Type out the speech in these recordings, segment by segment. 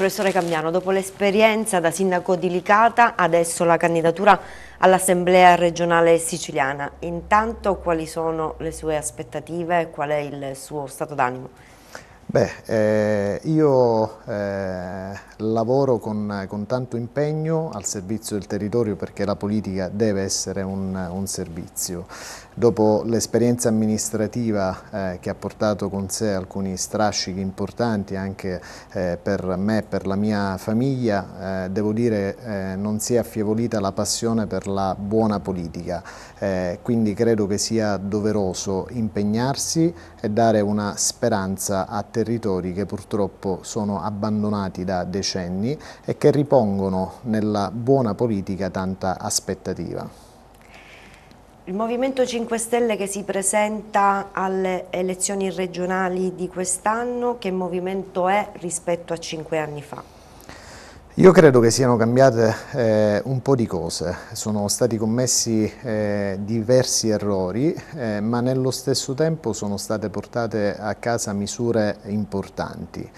Professore Cambiano, dopo l'esperienza da sindaco di Licata, adesso la candidatura all'Assemblea regionale siciliana. Intanto quali sono le sue aspettative e qual è il suo stato d'animo? Beh, eh, io eh, lavoro con, con, tanto impegno al servizio del territorio perché la politica deve essere un, un servizio. Dopo l'esperienza amministrativa eh, che ha portato con sé alcuni strascichi importanti anche eh, per me e per la mia famiglia, eh, devo dire che eh, non si è affievolita la passione per la buona politica, quindi credo che sia doveroso impegnarsi e dare una speranza a te territori che purtroppo sono abbandonati da decenni e che ripongono nella buona politica tanta aspettativa. Il Movimento 5 Stelle che si presenta alle elezioni regionali di quest'anno, che movimento è rispetto a cinque anni fa? Io credo che siano cambiate eh, un po' di cose, sono stati commessi eh, diversi errori, eh, ma nello stesso tempo sono state portate a casa misure importanti.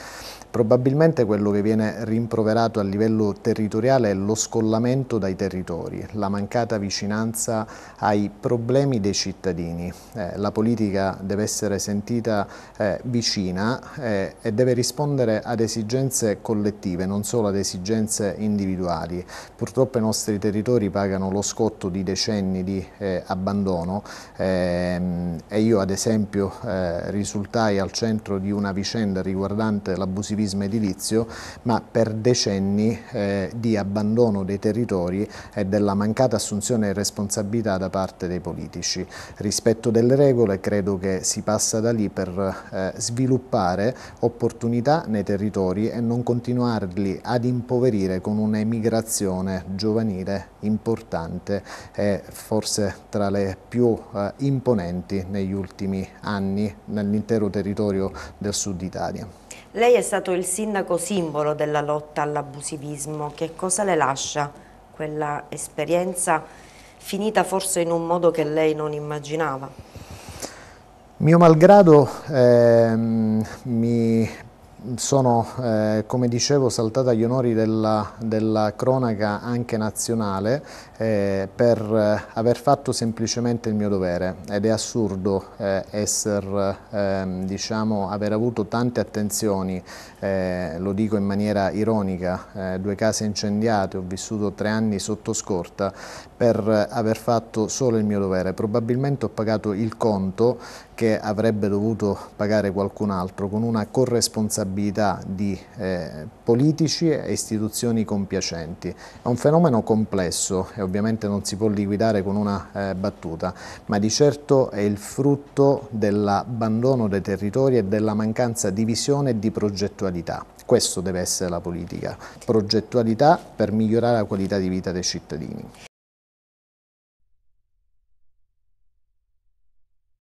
Probabilmente quello che viene rimproverato a livello territoriale è lo scollamento dai territori, la mancata vicinanza ai problemi dei cittadini. Eh, la politica deve essere sentita eh, vicina eh, e deve rispondere ad esigenze collettive, non solo ad esigenze esigenze individuali. Purtroppo i nostri territori pagano lo scotto di decenni di eh, abbandono ehm, e io ad esempio eh, risultai al centro di una vicenda riguardante l'abusivismo edilizio ma per decenni eh, di abbandono dei territori e della mancata assunzione di responsabilità da parte dei politici. Rispetto delle regole credo che si passa da lì per eh, sviluppare opportunità nei territori e non continuarli ad imporre impoverire con un'emigrazione giovanile importante e forse tra le più eh, imponenti negli ultimi anni nell'intero territorio del sud Italia. Lei è stato il sindaco simbolo della lotta all'abusivismo, che cosa le lascia quella esperienza finita forse in un modo che lei non immaginava? Mio malgrado ehm, sono, eh, come dicevo, saltata agli onori della, della cronaca anche nazionale eh, per eh, aver fatto semplicemente il mio dovere ed è assurdo eh, esser, ehm, diciamo, aver avuto tante attenzioni, eh, lo dico in maniera ironica, eh, due case incendiate, ho vissuto tre anni sotto scorta per aver fatto solo il mio dovere. Probabilmente ho pagato il conto che avrebbe dovuto pagare qualcun altro con una corresponsabilità responsabilità di eh, politici e istituzioni compiacenti. È un fenomeno complesso e ovviamente non si può liquidare con una eh, battuta, ma di certo è il frutto dell'abbandono dei territori e della mancanza di visione e di progettualità. Questo deve essere la politica, progettualità per migliorare la qualità di vita dei cittadini.